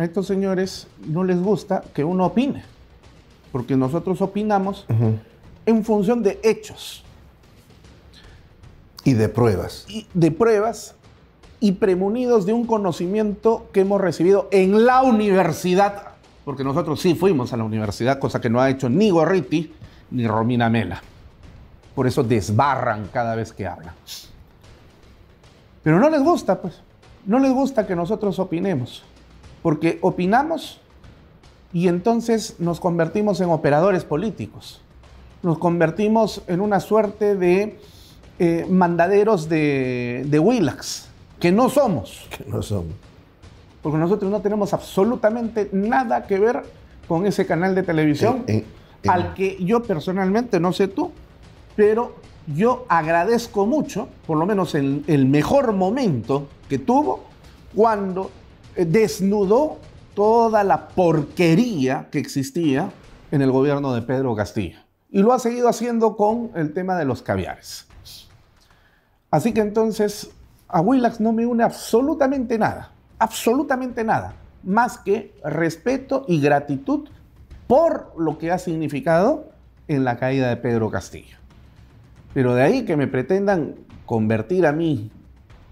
a estos señores no les gusta que uno opine, porque nosotros opinamos en función de hechos. Y de pruebas. Y de pruebas y premunidos de un conocimiento que hemos recibido en la universidad, porque nosotros sí fuimos a la universidad, cosa que no ha hecho ni Gorriti ni Romina Mela. Por eso desbarran cada vez que hablan. Pero no les gusta, pues. No les gusta que nosotros opinemos porque opinamos y entonces nos convertimos en operadores políticos, nos convertimos en una suerte de eh, mandaderos de, Willax, que no somos. Que no somos. Porque nosotros no tenemos absolutamente nada que ver con ese canal de televisión eh, eh, al que yo personalmente, no sé tú, pero yo agradezco mucho, por lo menos el, el mejor momento que tuvo, cuando eh, desnudó toda la porquería que existía en el gobierno de Pedro Castillo. Y lo ha seguido haciendo con el tema de los caviares. Así que entonces a Willax no me une absolutamente nada, absolutamente nada, más que respeto y gratitud por lo que ha significado en la caída de Pedro Castillo. Pero de ahí que me pretendan convertir a mí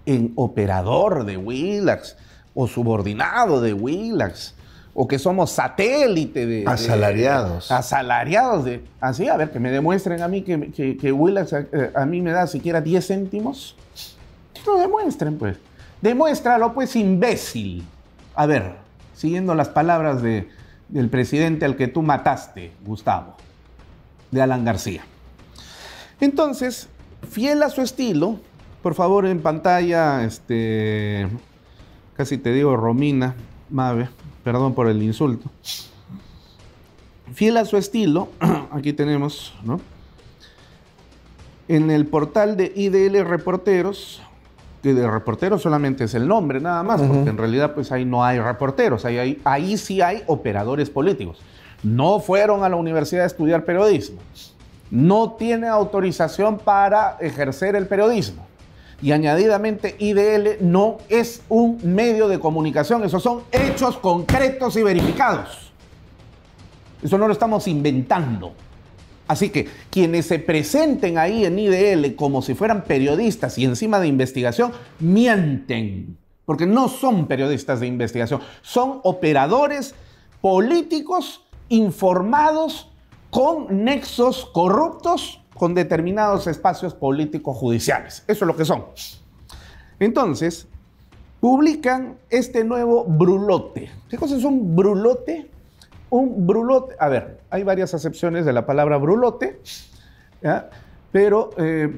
en operador de Willax, o subordinado de Willax, o que somos satélite de... Asalariados. asalariados de... Así, ah, a ver, que me demuestren a mí que, que, Willax eh, a, mí me da siquiera 10 céntimos. Que demuestren, pues. Demuéstralo, pues, imbécil. A ver, siguiendo las palabras de, del presidente al que tú mataste, Gustavo, de Alan García. Entonces, fiel a su estilo, por favor en pantalla, este, casi te digo Romina Mave, perdón por el insulto. Fiel a su estilo, aquí tenemos, ¿no? En el portal de IDL Reporteros, que de reporteros solamente es el nombre, nada más, porque en realidad pues ahí no hay reporteros, ahí, ahí sí hay operadores políticos. No fueron a la universidad a estudiar periodismo. No tiene autorización para ejercer el periodismo. Y añadidamente, IDL no es un medio de comunicación, esos son hechos concretos y verificados. Eso no lo estamos inventando. Así que quienes se presenten ahí en IDL como si fueran periodistas y encima de investigación, mienten, porque no son periodistas de investigación, son operadores políticos informados con nexos corruptos con determinados espacios políticos judiciales. Eso es lo que son. Entonces, publican este nuevo brulote. ¿Qué cosa es un brulote? Un brulote, a ver, hay varias acepciones de la palabra brulote, pero eh,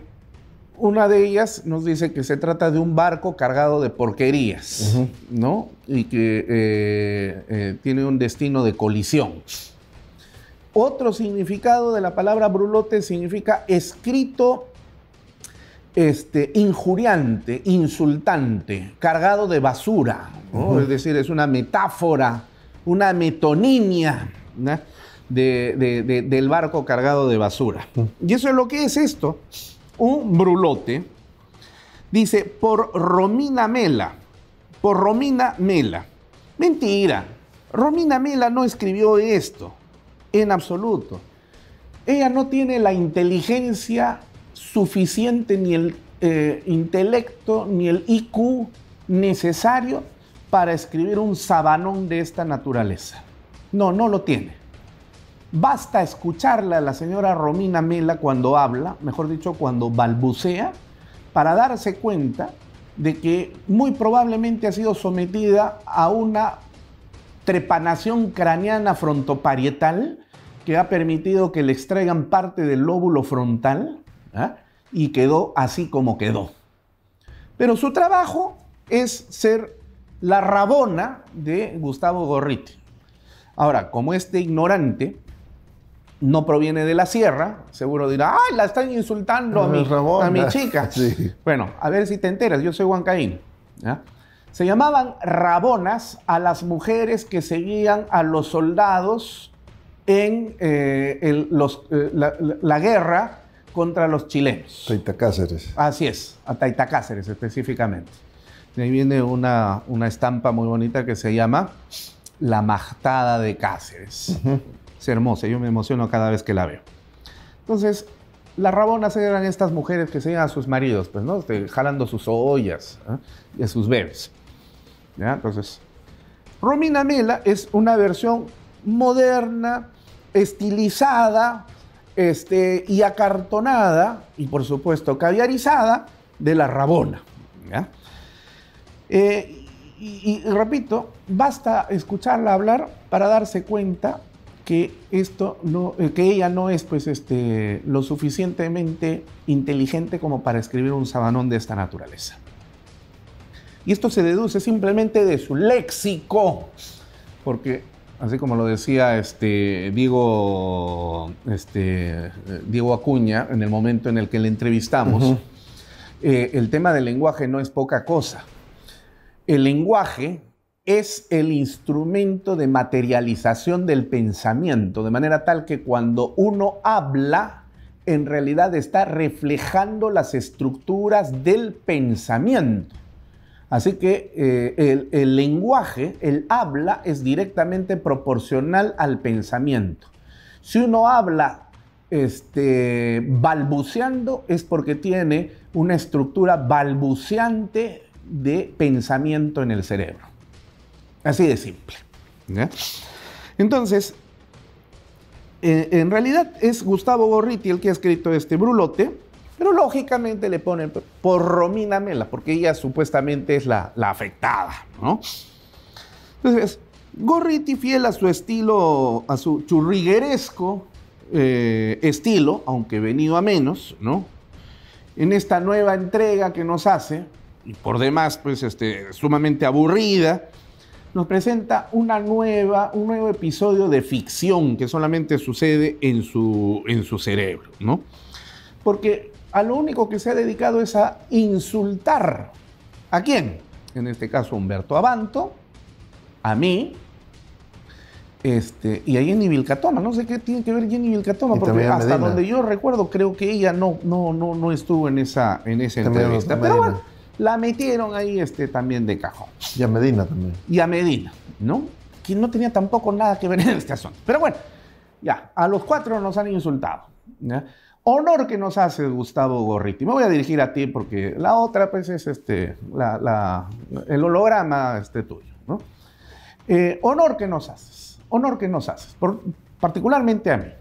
una de ellas nos dice que se trata de un barco cargado de porquerías, ¿no? Y que eh, eh, tiene un destino de colisión. Otro significado de la palabra brulote significa escrito este, injuriante, insultante, cargado de basura. Es decir, es una metáfora, una metonimia del barco cargado de basura. Y eso es lo que es esto, un brulote. Dice, por Romina Mela, por Romina Mela. Mentira, Romina Mela no escribió esto. En absoluto. Ella no tiene la inteligencia suficiente, ni el eh, intelecto, ni el IQ necesario para escribir un sabanón de esta naturaleza. No, no lo tiene. Basta escucharla a la señora Romina Mela cuando habla, mejor dicho, cuando balbucea, para darse cuenta de que muy probablemente ha sido sometida a una trepanación craneana frontoparietal, que ha permitido que le extraigan parte del lóbulo frontal ¿ah? y quedó así como quedó. Pero su trabajo es ser la rabona de Gustavo Gorriti. Ahora, como este ignorante no proviene de la sierra, seguro dirá, ¡ay, la están insultando a mi, a mi chica! Bueno, a ver si te enteras, yo soy huancaín se llamaban rabonas a las mujeres que seguían a los soldados en eh, eh, la, guerra contra los chilenos. Taitacáceres. Así es, a Taitacáceres específicamente. ahí viene una, estampa muy bonita que se llama La Majtada de Cáceres. Es hermosa, yo me emociono cada vez que la veo. Entonces, las rabonas eran estas mujeres que seguían a sus maridos, pues, ¿no? Este, jalando sus ollas ¿eh? y a sus bebés. Entonces, Romina Mela es una versión moderna, estilizada este, y acartonada, y por supuesto caviarizada, de la Rabona. Eh, y, y, repito, basta escucharla hablar para darse cuenta que, esto no, eh, que ella no es pues, este, lo suficientemente inteligente como para escribir un sabanón de esta naturaleza. Y esto se deduce simplemente de su léxico, porque así como lo decía este Diego, este, Acuña en el momento en el que le entrevistamos, eh, el tema del lenguaje no es poca cosa. El lenguaje es el instrumento de materialización del pensamiento, de manera tal que cuando uno habla, en realidad está reflejando las estructuras del pensamiento. Así que eh, el, lenguaje, el habla, es directamente proporcional al pensamiento. Si uno habla este, balbuceando, es porque tiene una estructura balbuceante de pensamiento en el cerebro. Así de simple. Entonces, en, eh, en realidad es Gustavo Gorriti el que ha escrito este brulote pero lógicamente le ponen por Romina Mela, porque ella supuestamente es la, afectada, ¿no? Entonces, Gorriti, fiel a su estilo, a su churrigueresco eh, estilo, aunque venido a menos, ¿no? En esta nueva entrega que nos hace, y por demás, pues, este, sumamente aburrida, nos presenta una nueva, un nuevo episodio de ficción que solamente sucede en su, en su cerebro, ¿no? Porque a lo único que se ha dedicado es a insultar. ¿A quién? En este caso, Humberto Abanto, a mí, este, y a Jenny Vilcatoma. No sé qué tiene que ver Jenny Vilcatoma, porque hasta donde yo recuerdo, creo que ella no, no, no, no estuvo en esa, en entrevista. Pero bueno, la metieron ahí este, también de cajón. Y a Medina también. Y a Medina, ¿no? Que no tenía tampoco nada que ver en este asunto. Pero bueno, ya, a los cuatro nos han insultado. ¿ya? honor que nos haces, Gustavo Gorriti. Me voy a dirigir a ti porque la otra, pues, es este, el holograma este, tuyo, eh, honor que nos haces, honor que nos haces, particularmente a mí.